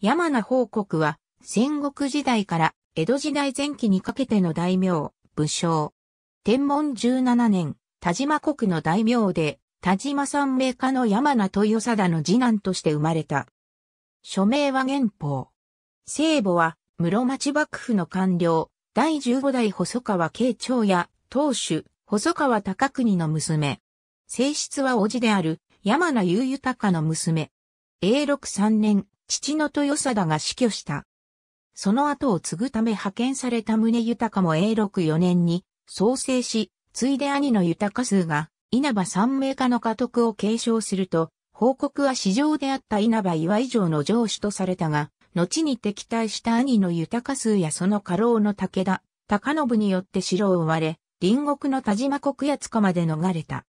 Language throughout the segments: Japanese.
山名報国は、戦国時代から江戸時代前期にかけての大名、武将。天文17年、田島国の大名で、田島三名家の山名豊貞の次男として生まれた。署名は元宝。聖母は、室町幕府の官僚、第15代細川慶長や、当主、細川高国の娘。性質は叔父である、山名雄豊の娘。永禄三年、父の豊貞が死去した。その後を継ぐため派遣された宗豊も永禄4年に創生し、ついで兄の豊数が稲葉三名家の家督を継承すると、報告は史上であった稲葉岩以上の上司とされたが、後に敵対した兄の豊数やその家老の武田、高信によって城を追われ、隣国の田島国や塚まで逃れた。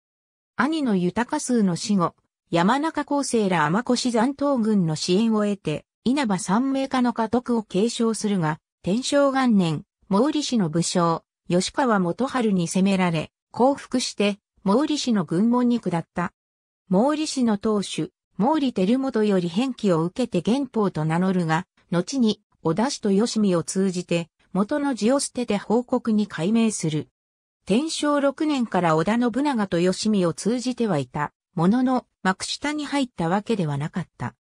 兄の豊数の死後、山中高生ら天越残党軍の支援を得て、稲葉三名家の家督を継承するが、天正元年、毛利氏の武将、吉川元春に攻められ、降伏して、毛利氏の軍門に下った。毛利氏の当主、毛利輝元より返記を受けて元宝と名乗るが、後に、小田氏と吉見を通じて、元の字を捨てて報告に改名する。天正六年から織田信長と吉見を通じてはいた。ものの幕下に入ったわけではなかった。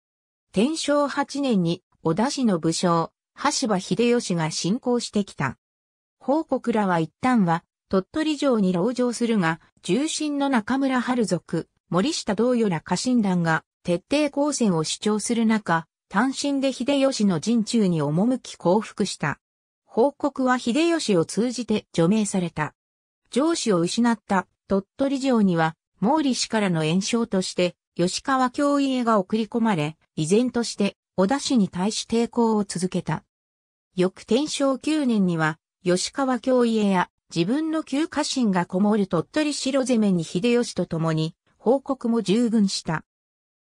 天正8年に小田氏の武将、橋場秀吉が進行してきた。報告らは一旦は鳥取城に籠城するが、重臣の中村春族、森下同様ら家臣団が徹底抗戦を主張する中、単身で秀吉の陣中に赴き降伏した。報告は秀吉を通じて除名された。上司を失った鳥取城には毛利氏からの炎症として、吉川教家が送り込まれ、依然として織田氏に対し抵抗を続けた。翌天正9年には、吉川教家や自分の旧家臣がこもる鳥取城攻めに秀吉と共に、報告も従軍した。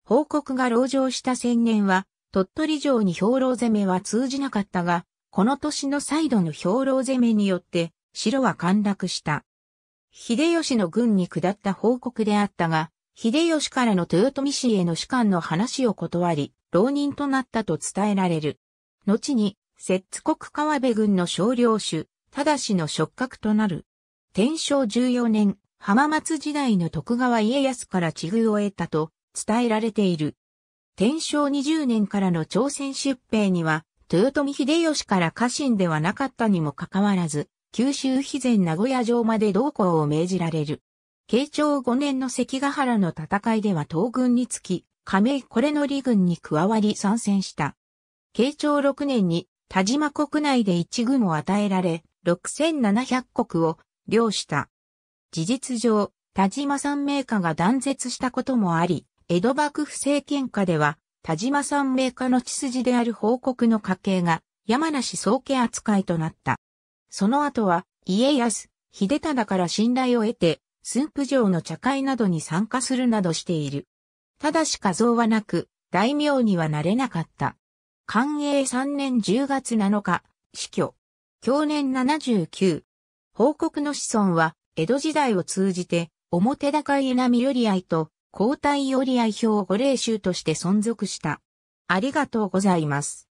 報告が籠城した宣言は、鳥取城に兵糧攻めは通じなかったが、この年の再度の兵糧攻めによって、城は陥落した。秀吉の軍に下った報告であったが、秀吉からの豊臣氏への士官の話を断り、浪人となったと伝えられる。後に、摂津国川辺軍の少領主、ただしの触覚となる。天正14年、浜松時代の徳川家康から地遇を得たと伝えられている。天正20年からの朝鮮出兵には、豊臣秀吉から家臣ではなかったにもかかわらず、九州肥前名古屋城まで同行を命じられる。慶長5年の関ヶ原の戦いでは東軍につき、亀井これの利軍に加わり参戦した。慶長6年に田島国内で一軍を与えられ、6700国を領した。事実上、田島三名家が断絶したこともあり、江戸幕府政権下では、田島三名家の血筋である報告の家系が山梨総家扱いとなった。その後は、家康、秀忠から信頼を得て、駿府城の茶会などに参加するなどしている。ただし画像はなく、大名にはなれなかった。寛永3年10月7日、死去。享年79。報告の子孫は、江戸時代を通じて、表高い稲見り合と、交代寄り表表御霊衆として存続した。ありがとうございます。